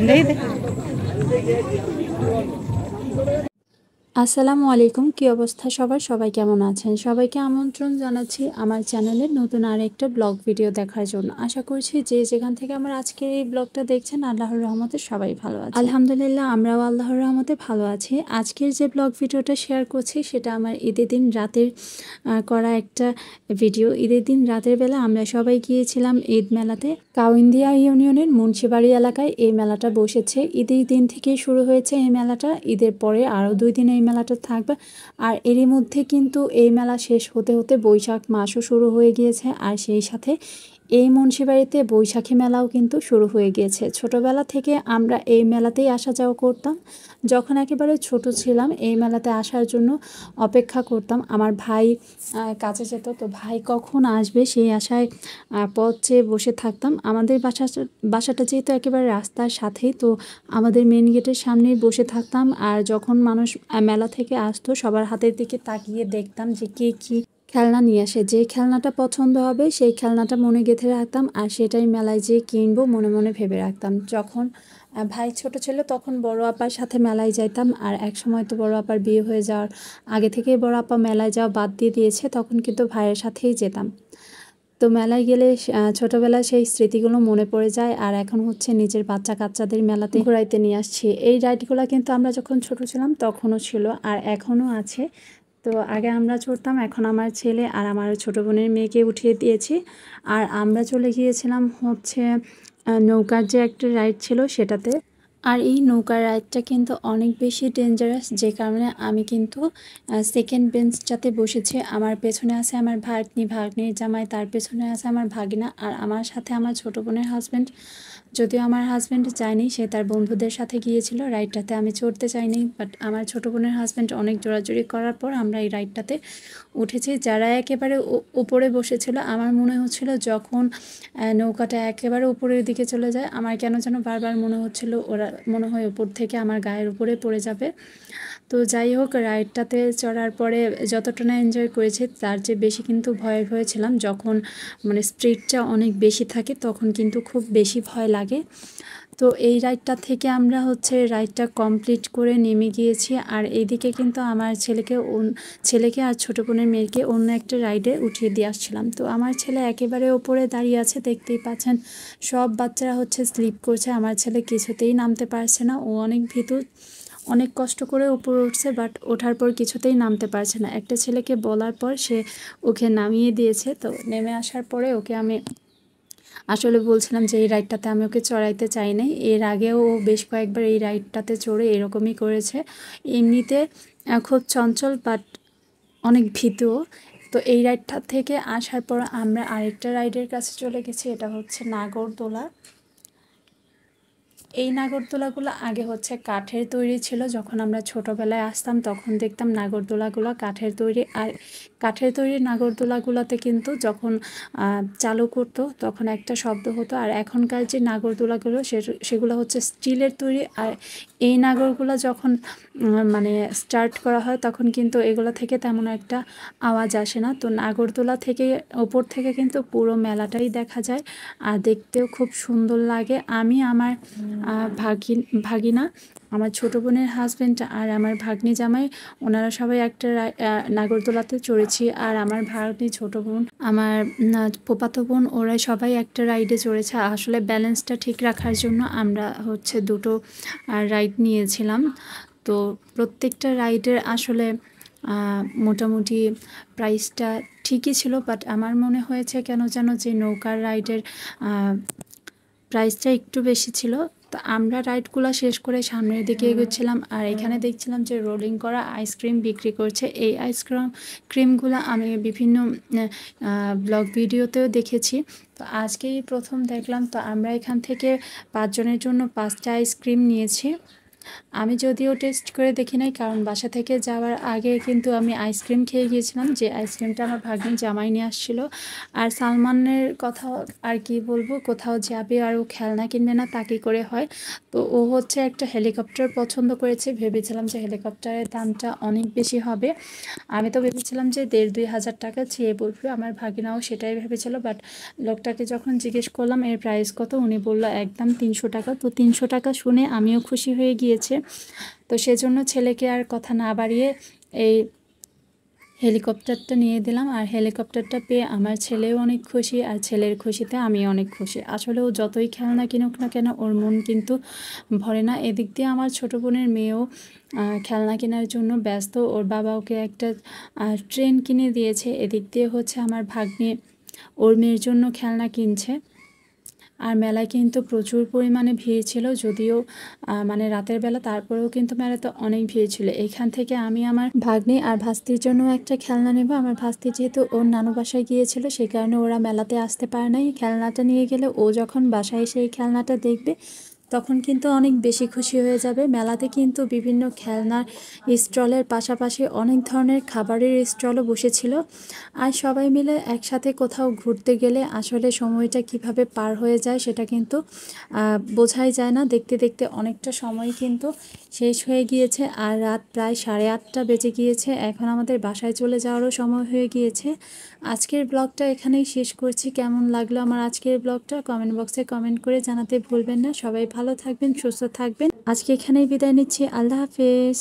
Nee, nee. আসসালামু আলাইকুম কী অবস্থা সবার সবাই কেমন আছেন সবাইকে আমন্ত্রণ জানাচ্ছি আমার চ্যানেলের নতুন আর একটা ব্লগ ভিডিও দেখার জন্য আশা করছি যে যেখান থেকে আমার আজকের এই ব্লগটা দেখছেন আল্লাহর রহমতে সবাই ভালো আছে আলহামদুলিল্লাহ আমরাও আল্লাহর রহমতে ভালো আছি আজকের যে ব্লগ ভিডিওটা শেয়ার করছি সেটা আমার ঈদের দিন রাতের করা একটা ভিডিও ঈদের দিন রাতের বেলা আমরা সবাই গিয়েছিলাম ঈদ মেলাতে কাউইন্দিয়া ইউনিয়নের মুন্সিবাড়ি এলাকায় এই মেলাটা বসেছে ঈদের দিন থেকে শুরু হয়েছে এই মেলাটা ঈদের পরে আরও দুই দিন এই মেলাটা থাকবে আর এরই মধ্যে কিন্তু এই মেলা শেষ হতে হতে বৈশাখ মাসও শুরু হয়ে গিয়েছে আর সেই সাথে এই মুন্সিবাড়িতে বৈশাখী মেলাও কিন্তু শুরু হয়ে গিয়েছে ছোটবেলা থেকে আমরা এই মেলাতেই আসা যাওয়া করতাম যখন একেবারে ছোট ছিলাম এই মেলাতে আসার জন্য অপেক্ষা করতাম আমার ভাই কাছে যেত তো ভাই কখন আসবে সেই আশায় পথ চেয়ে বসে থাকতাম আমাদের বাসা বাসাটা যেহেতু একেবারে রাস্তার সাথেই তো আমাদের মেন গেটের সামনেই বসে থাকতাম আর যখন মানুষ মেলা থেকে আসতো সবার হাতের দিকে তাকিয়ে দেখতাম যে কে কি খেলনা নিয়ে আসে যে খেলনাটা পছন্দ হবে সেই খেলনাটা মনে গেঁথে রাখতাম আর সেটাই মেলায় যেয়ে কিনবো মনে মনে ভেবে রাখতাম যখন ভাই ছোট ছিল তখন বড় আপার সাথে মেলায় যাইতাম আর এক সময় তো বড় আপার বিয়ে হয়ে যাওয়ার আগে থেকেই বড় আপা মেলায় যাওয়া বাদ দিয়ে দিয়েছে তখন কিন্তু ভাইয়ের সাথেই যেতাম তো মেলায় গেলে ছোটোবেলায় সেই স্মৃতিগুলো মনে পড়ে যায় আর এখন হচ্ছে নিজের বাচ্চা কাচ্চাদের মেলাতে ঘুরাইতে নিয়ে আসছি এই রাইডগুলো কিন্তু আমরা যখন ছোট ছিলাম তখনও ছিল আর এখনও আছে তো আগে আমরা চড়তাম এখন আমার ছেলে আর আমার ছোটো বোনের মেয়েকে উঠিয়ে দিয়েছি আর আমরা চলে গিয়েছিলাম হচ্ছে নৌকার যে একটা রাইড ছিল সেটাতে আর এই নৌকার রাইডটা কিন্তু অনেক বেশি ডেঞ্জারাস যে কারণে আমি কিন্তু সেকেন্ড বেঞ্চটাতে বসেছি আমার পেছনে আছে আমার ভাগ্নি ভাগ্নির জামাই তার পেছনে আছে আমার ভাগিনা আর আমার সাথে আমার ছোট বোনের হাজব্যান্ড যদিও আমার হাজব্যান্ড যায়নি সে তার বন্ধুদের সাথে গিয়েছিল রাইডটাতে আমি চড়তে চাইনি বাট আমার ছোট বোনের হাজব্যান্ড অনেক জোরাজোরি করার পর আমরা এই রাইডটাতে উঠেছি যারা একেবারে উপরে বসেছিল আমার মনে হচ্ছিল যখন নৌকাটা একেবারে উপরের দিকে চলে যায় আমার কেন যেন বারবার মনে হচ্ছিল ওরা মনে হয় ওপর থেকে আমার গায়ের উপরে পড়ে যাবে তো যাই হোক রাইডটাতে চড়ার পরে যতটা না এনজয় করেছি তার চেয়ে বেশি কিন্তু ভয় হয়েছিলাম যখন মানে স্ট্রিটটা অনেক বেশি থাকে তখন কিন্তু খুব বেশি ভয় লাগে তো এই রাইডটা থেকে আমরা হচ্ছে রাইডটা কমপ্লিট করে নেমে গিয়েছি আর এইদিকে কিন্তু আমার ছেলেকে ছেলেকে আর ছোটো বোনের মেয়েকে অন্য একটা রাইডে উঠিয়ে দিয়ে আসছিলাম তো আমার ছেলে একেবারে ওপরে দাঁড়িয়ে আছে দেখতেই পাচ্ছেন সব বাচ্চারা হচ্ছে স্লিপ করছে আমার ছেলে কিছুতেই নামতে পারছে না ও অনেক ভিতর অনেক কষ্ট করে উপরে উঠছে বাট ওঠার পর কিছুতেই নামতে পারছে না একটা ছেলেকে বলার পর সে ওকে নামিয়ে দিয়েছে তো নেমে আসার পরে ওকে আমি আসলে বলছিলাম যে এই রাইডটাতে আমি ওকে চড়াইতে চাই নাই এর আগেও বেশ কয়েকবার এই রাইডটাতে চড়ে এরকমই করেছে এমনিতে খুব চঞ্চল বাট অনেক ভীত তো এই রাইডটা থেকে আসার পর আমরা আরেকটা রাইডের কাছে চলে গেছি এটা হচ্ছে নাগরদোলা এই নাগরদোলাগুলো আগে হচ্ছে কাঠের তৈরি ছিল যখন আমরা ছোটোবেলায় আসতাম তখন দেখতাম নাগরদোলাগুলো কাঠের তৈরি আর কাঠের তৈরি নাগরদোলাগুলোতে কিন্তু যখন চালু করতো তখন একটা শব্দ হতো আর এখনকার যে নাগরদোলাগুলো সে সেগুলো হচ্ছে স্টিলের তৈরি আর এই নাগরগুলো যখন মানে স্টার্ট করা হয় তখন কিন্তু এগুলো থেকে তেমন একটা আওয়াজ আসে না তো নাগরদোলা থেকে ওপর থেকে কিন্তু পুরো মেলাটাই দেখা যায় আর দেখতেও খুব সুন্দর লাগে আমি আমার ভাগিন ভাগিনা আমার ছোটো বোনের হাজব্যান্ড আর আমার ভাগ্নি জামাই ওনারা সবাই একটা নাগরদোলাতে চড়েছি আর আমার ভাগ্নি ছোটো বোন আমার পোপাতো বোন ওরা সবাই একটা রাইডে চড়েছে আসলে ব্যালেন্সটা ঠিক রাখার জন্য আমরা হচ্ছে দুটো রাইড নিয়েছিলাম তো প্রত্যেকটা রাইডের আসলে মোটামুটি প্রাইসটা ঠিকই ছিল বাট আমার মনে হয়েছে কেন যেন যে নৌকার রাইডের প্রাইসটা একটু বেশি ছিল তো আমরা রাইডগুলো শেষ করে সামনের দিকে এগোচ্ছিলাম আর এখানে দেখছিলাম যে রোলিং করা আইসক্রিম বিক্রি করছে এই আইসক্রিম ক্রিমগুলো আমি বিভিন্ন ব্লগ ভিডিওতেও দেখেছি তো আজকেই প্রথম দেখলাম তো আমরা এখান থেকে পাঁচজনের জন্য পাঁচটা আইসক্রিম নিয়েছি আমি যদিও টেস্ট করে দেখি নাই কারণ বাসা থেকে যাওয়ার আগে কিন্তু আমি আইসক্রিম খেয়ে গিয়েছিলাম যে আইসক্রিমটা আমার ভাগ্নি জামাই নিয়ে আসছিল আর সালমানের কথা আর কি বলবো কোথাও যাবে আর ও খেলনা কিনবে না তাকে করে হয় তো ও হচ্ছে একটা হেলিকপ্টার পছন্দ করেছে ভেবেছিলাম যে হেলিকপ্টারের দামটা অনেক বেশি হবে আমি তো ভেবেছিলাম যে দেড় দুই হাজার টাকা চেয়ে বলবে আমার ভাগিনাও সেটাই ভেবেছিল বাট লোকটাকে যখন জিজ্ঞেস করলাম এর প্রাইস কত উনি বললো একদম তিনশো টাকা তো তিনশো টাকা শুনে আমিও খুশি হয়ে গিয়ে দিয়েছে তো সেজন্য ছেলেকে আর কথা না বাড়িয়ে এই হেলিকপ্টারটা নিয়ে দিলাম আর হেলিকপ্টারটা পেয়ে আমার ছেলেও অনেক খুশি আর ছেলের খুশিতে আমি অনেক খুশি আসলে ও যতই খেলনা কিনুক না কেন ওর মন কিন্তু ভরে না এদিক দিয়ে আমার ছোটো বোনের মেয়েও খেলনা কেনার জন্য ব্যস্ত ওর বাবা ওকে একটা ট্রেন কিনে দিয়েছে এদিক দিয়ে হচ্ছে আমার ভাগ্নে ওর মেয়ের জন্য খেলনা কিনছে আর মেলায় কিন্তু প্রচুর পরিমাণে ভিড় ছিল যদিও মানে রাতের বেলা তারপরেও কিন্তু মেলাতে অনেক ভিড় ছিল এখান থেকে আমি আমার ভাগ্নি আর ভাস্তির জন্য একটা খেলনা নেব আমার ভাস্তি যেহেতু ওর নানু বাসায় গিয়েছিল সেই কারণে ওরা মেলাতে আসতে পারে নাই খেলনাটা নিয়ে গেলে ও যখন বাসায় এসে এই খেলনাটা দেখবে তখন কিন্তু অনেক বেশি খুশি হয়ে যাবে মেলাতে কিন্তু বিভিন্ন খেলনার স্টলের পাশাপাশি অনেক ধরনের খাবারের স্টলও বসেছিল আর সবাই মিলে একসাথে কোথাও ঘুরতে গেলে আসলে সময়টা কিভাবে পার হয়ে যায় সেটা কিন্তু বোঝাই যায় না দেখতে দেখতে অনেকটা সময় কিন্তু শেষ হয়ে গিয়েছে আর রাত প্রায় সাড়ে আটটা বেজে গিয়েছে এখন আমাদের বাসায় চলে যাওয়ারও সময় হয়ে গিয়েছে আজকের ব্লগটা এখানেই শেষ করছি কেমন লাগলো আমার আজকের ব্লগটা কমেন্ট বক্সে কমেন্ট করে জানাতে ভুলবেন না সবাই ভালো থাকবেন সুস্থ থাকবেন আজকে এখানেই বিদায় নিচ্ছি আল্লাহ হাফেজ